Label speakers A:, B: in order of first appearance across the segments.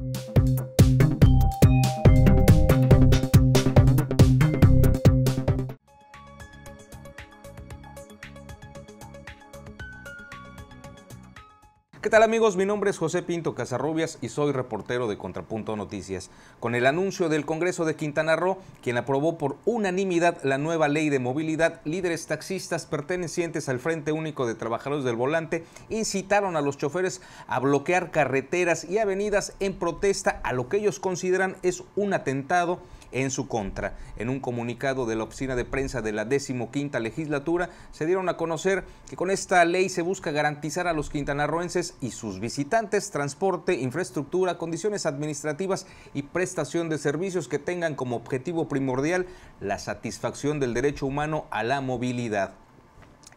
A: Bye. ¿Qué tal amigos? Mi nombre es José Pinto Casarrubias y soy reportero de Contrapunto Noticias. Con el anuncio del Congreso de Quintana Roo, quien aprobó por unanimidad la nueva ley de movilidad, líderes taxistas pertenecientes al Frente Único de Trabajadores del Volante incitaron a los choferes a bloquear carreteras y avenidas en protesta a lo que ellos consideran es un atentado en su contra. En un comunicado de la oficina de prensa de la decimoquinta legislatura se dieron a conocer que con esta ley se busca garantizar a los quintanarroenses y sus visitantes transporte, infraestructura, condiciones administrativas y prestación de servicios que tengan como objetivo primordial la satisfacción del derecho humano a la movilidad.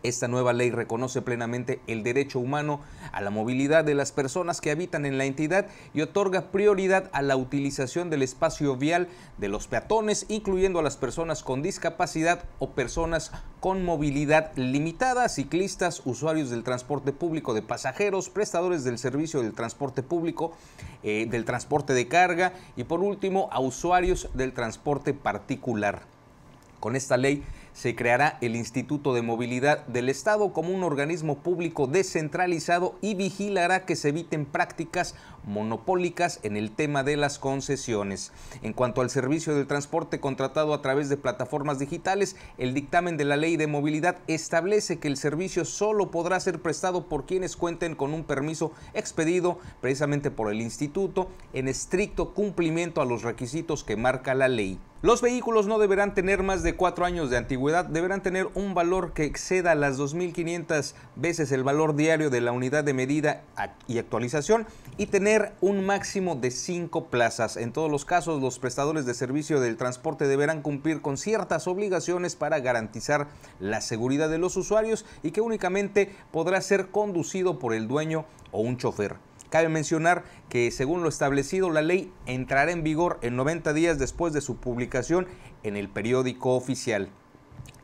A: Esta nueva ley reconoce plenamente el derecho humano a la movilidad de las personas que habitan en la entidad y otorga prioridad a la utilización del espacio vial de los peatones, incluyendo a las personas con discapacidad o personas con movilidad limitada, ciclistas, usuarios del transporte público de pasajeros, prestadores del servicio del transporte público, eh, del transporte de carga y por último a usuarios del transporte particular. Con esta ley se creará el Instituto de Movilidad del Estado como un organismo público descentralizado y vigilará que se eviten prácticas monopólicas en el tema de las concesiones. En cuanto al servicio de transporte contratado a través de plataformas digitales, el dictamen de la Ley de Movilidad establece que el servicio solo podrá ser prestado por quienes cuenten con un permiso expedido precisamente por el instituto en estricto cumplimiento a los requisitos que marca la ley. Los vehículos no deberán tener más de cuatro años de antigüedad, deberán tener un valor que exceda las 2.500 veces el valor diario de la unidad de medida y actualización y tener un máximo de cinco plazas. En todos los casos, los prestadores de servicio del transporte deberán cumplir con ciertas obligaciones para garantizar la seguridad de los usuarios y que únicamente podrá ser conducido por el dueño o un chofer. Cabe mencionar que según lo establecido, la ley entrará en vigor en 90 días después de su publicación en el periódico oficial.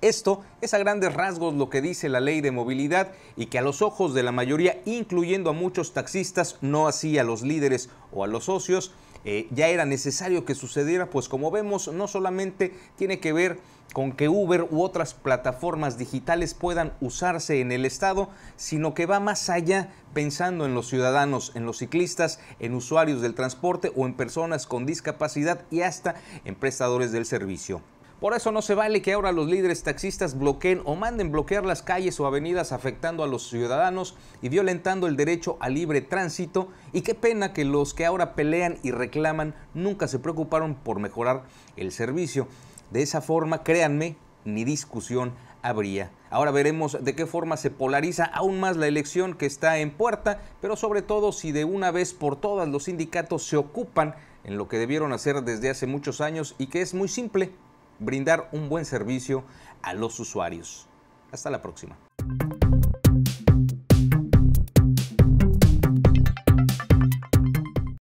A: Esto es a grandes rasgos lo que dice la ley de movilidad y que a los ojos de la mayoría, incluyendo a muchos taxistas, no así a los líderes o a los socios, eh, ya era necesario que sucediera, pues como vemos, no solamente tiene que ver con que Uber u otras plataformas digitales puedan usarse en el Estado, sino que va más allá pensando en los ciudadanos, en los ciclistas, en usuarios del transporte o en personas con discapacidad y hasta en prestadores del servicio. Por eso no se vale que ahora los líderes taxistas bloqueen o manden bloquear las calles o avenidas afectando a los ciudadanos y violentando el derecho a libre tránsito. Y qué pena que los que ahora pelean y reclaman nunca se preocuparon por mejorar el servicio. De esa forma, créanme, ni discusión habría. Ahora veremos de qué forma se polariza aún más la elección que está en puerta, pero sobre todo si de una vez por todas los sindicatos se ocupan en lo que debieron hacer desde hace muchos años y que es muy simple, brindar un buen servicio a los usuarios. Hasta la próxima.